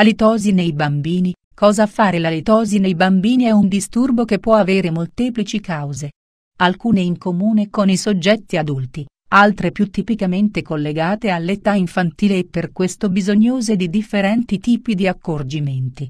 Alitosi nei bambini, cosa fare La letosi nei bambini è un disturbo che può avere molteplici cause. Alcune in comune con i soggetti adulti, altre più tipicamente collegate all'età infantile e per questo bisognose di differenti tipi di accorgimenti.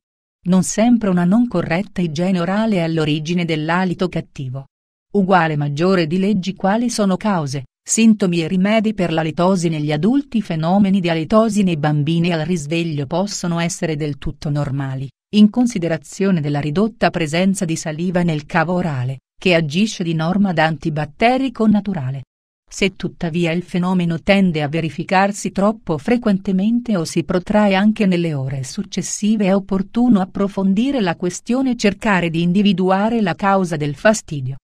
Non sempre una non corretta igiene orale è all'origine dell'alito cattivo. Uguale maggiore di leggi quali sono cause, Sintomi e rimedi per la litosi negli adulti Fenomeni di alitosi nei bambini al risveglio possono essere del tutto normali, in considerazione della ridotta presenza di saliva nel cavo orale, che agisce di norma da antibatterico naturale. Se tuttavia il fenomeno tende a verificarsi troppo frequentemente o si protrae anche nelle ore successive è opportuno approfondire la questione e cercare di individuare la causa del fastidio.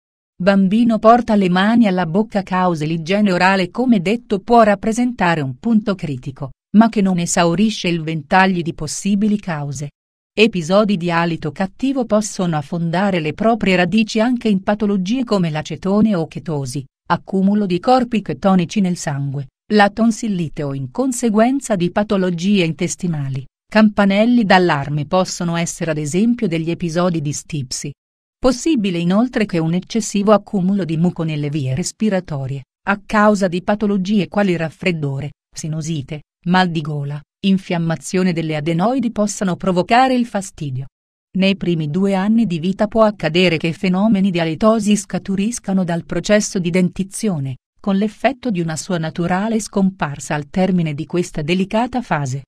Bambino porta le mani alla bocca causa l'igiene orale come detto può rappresentare un punto critico, ma che non esaurisce il ventaglio di possibili cause. Episodi di alito cattivo possono affondare le proprie radici anche in patologie come l'acetone o chetosi, accumulo di corpi chetonici nel sangue, la tonsillite o in conseguenza di patologie intestinali. Campanelli d'allarme possono essere ad esempio degli episodi di stipsi, Possibile inoltre che un eccessivo accumulo di muco nelle vie respiratorie, a causa di patologie quali raffreddore, sinusite, mal di gola, infiammazione delle adenoidi possano provocare il fastidio. Nei primi due anni di vita può accadere che fenomeni di aletosi scaturiscano dal processo di dentizione, con l'effetto di una sua naturale scomparsa al termine di questa delicata fase.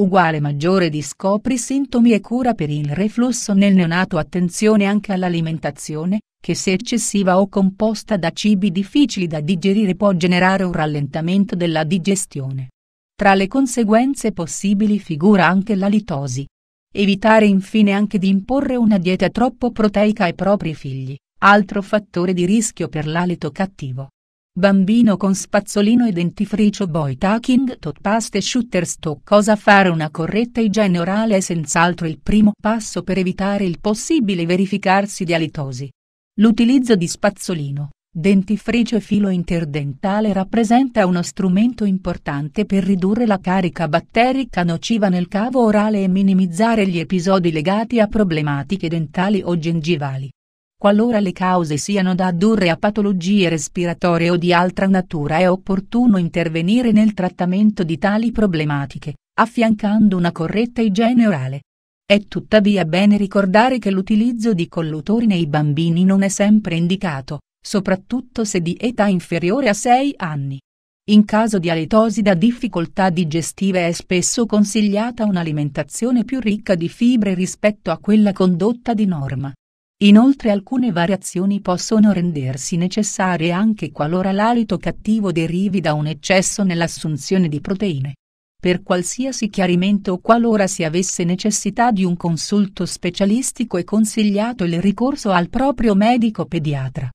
Uguale maggiore di scopri sintomi e cura per il reflusso nel neonato attenzione anche all'alimentazione, che se eccessiva o composta da cibi difficili da digerire può generare un rallentamento della digestione. Tra le conseguenze possibili figura anche la litosi. Evitare infine anche di imporre una dieta troppo proteica ai propri figli, altro fattore di rischio per l'alito cattivo. Bambino con spazzolino e dentifricio boy Tucking tot paste shooter sto cosa fare una corretta igiene orale è senz'altro il primo passo per evitare il possibile verificarsi di alitosi. L'utilizzo di spazzolino, dentifricio e filo interdentale rappresenta uno strumento importante per ridurre la carica batterica nociva nel cavo orale e minimizzare gli episodi legati a problematiche dentali o gengivali. Qualora le cause siano da addurre a patologie respiratorie o di altra natura è opportuno intervenire nel trattamento di tali problematiche, affiancando una corretta igiene orale. È tuttavia bene ricordare che l'utilizzo di collutori nei bambini non è sempre indicato, soprattutto se di età inferiore a 6 anni. In caso di aletosi da difficoltà digestive è spesso consigliata un'alimentazione più ricca di fibre rispetto a quella condotta di norma. Inoltre alcune variazioni possono rendersi necessarie anche qualora l'alito cattivo derivi da un eccesso nell'assunzione di proteine. Per qualsiasi chiarimento o qualora si avesse necessità di un consulto specialistico è consigliato il ricorso al proprio medico pediatra.